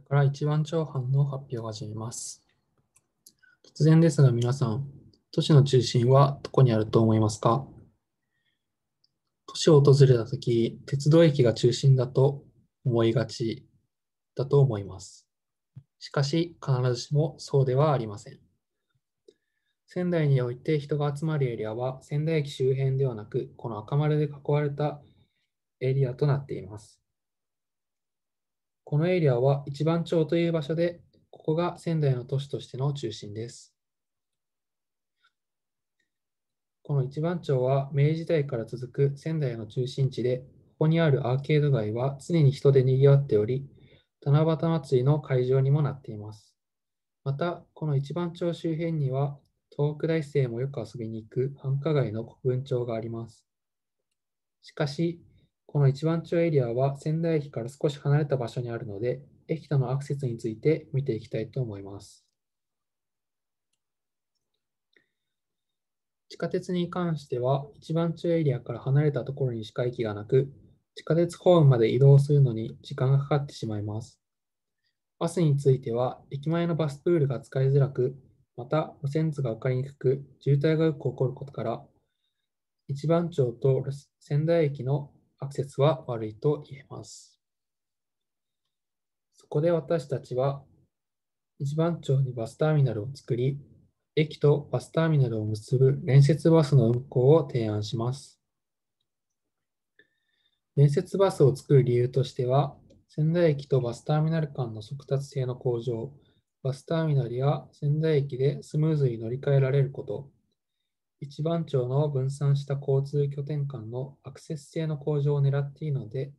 れから一番長藩の発表が始めます。突然ですが皆さん、都市の中心はどこにあると思いますか都市を訪れた時、鉄道駅が中心だと思いがちだと思います。しかし、必ずしもそうではありません。仙台において人が集まるエリアは仙台駅周辺ではなく、この赤丸で囲われたエリアとなっています。このエリアは一番町という場所で、ここが仙台の都市としての中心です。この一番町は明治時代から続く仙台の中心地で、ここにあるアーケード街は常に人で賑わっており、七夕祭りの会場にもなっています。また、この一番町周辺には、東北大生もよく遊びに行く繁華街の国分町があります。しかし、この一番町エリアは仙台駅から少し離れた場所にあるので、駅とのアクセスについて見ていきたいと思います。地下鉄に関しては、一番町エリアから離れたところにしか駅がなく、地下鉄ホームまで移動するのに時間がかかってしまいます。バスについては、駅前のバスプールが使いづらく、また路線図が分かりにくく、渋滞がよく起こることから、一番町と仙台駅のアクセスは悪いと言えます。そこで私たちは一番町にバスターミナルを作り、駅とバスターミナルを結ぶ連接バスの運行を提案します。連接バスを作る理由としては、仙台駅とバスターミナル間の速達性の向上、バスターミナルや仙台駅でスムーズに乗り換えられること、一番町の分散した交通拠点間のアクセス性の向上を狙っているので、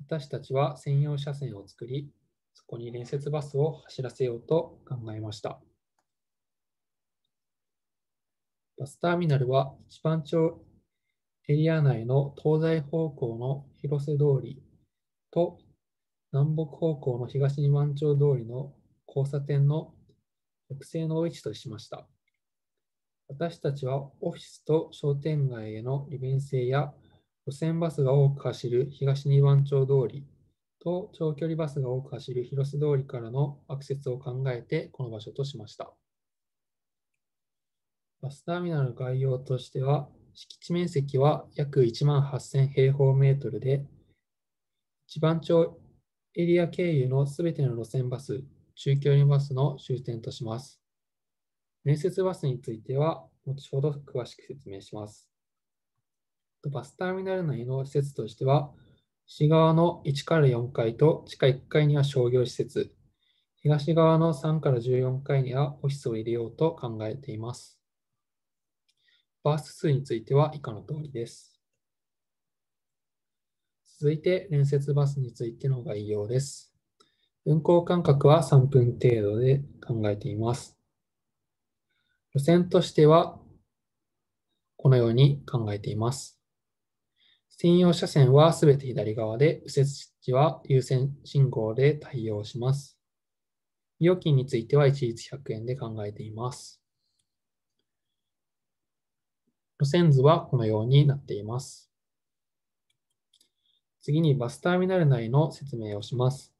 私たちは専用車線を作り、そこに連接バスを走らせようと考えました。バスターミナルは一番町エリア内の東西方向の広瀬通りと南北方向の東二番町通りの交差点の北西の位置としました。私たちはオフィスと商店街への利便性や路線バスが多く走る東二番町通りと長距離バスが多く走る広瀬通りからのアクセスを考えてこの場所としました。バスターミナルの概要としては敷地面積は約1万8000平方メートルで一番町エリア経由のすべての路線バス、中距離バスの終点とします。面接バスについては、後ほど詳しく説明します。バスターミナル内の施設としては、西側の1から4階と地下1階には商業施設、東側の3から14階にはオフィスを入れようと考えています。バス数については以下の通りです。続いて、連接バスについての概要です。運行間隔は3分程度で考えています。路線としては、このように考えています。専用車線はすべて左側で、右折時は優先信号で対応します。料金については一律100円で考えています。路線図はこのようになっています。次にバスターミナル内の説明をします。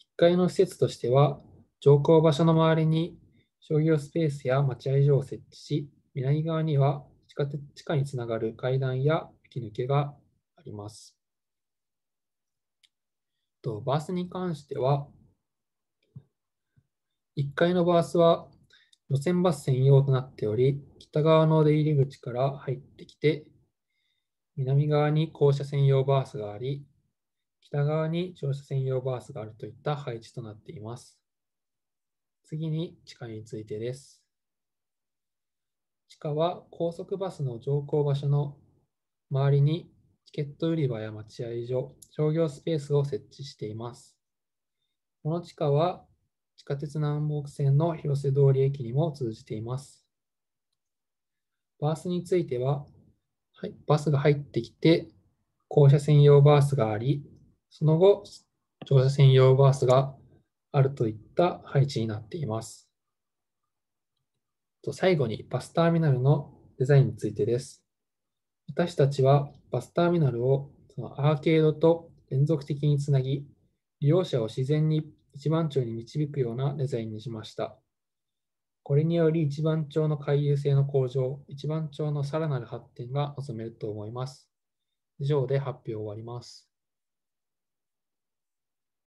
1階の施設としては、乗降場所の周りに商業スペースや待合所を設置し、南側には地下地下につながる階段や吹き抜けがあります。とバースに関しては、1階のバースは路線バス専用となっており、北側の出入り口から入ってきて、南側に校舎専用バースがあり、北側に乗車専用バースがあるといった配置となっています。次に地下についてです。地下は高速バスの乗降場所の周りにチケット売り場や待合所、商業スペースを設置しています。この地下は地下鉄南北線の広瀬通り駅にも通じています。バースについては、はい、バスが入ってきて、降車専用バースがあり、その後、乗車専用バースがあるといった配置になっています。最後にバスターミナルのデザインについてです。私たちはバスターミナルをそのアーケードと連続的につなぎ、利用者を自然に一番町に導くようなデザインにしました。これにより一番町の回遊性の向上、一番町のさらなる発展が望めると思います。以上で発表を終わります。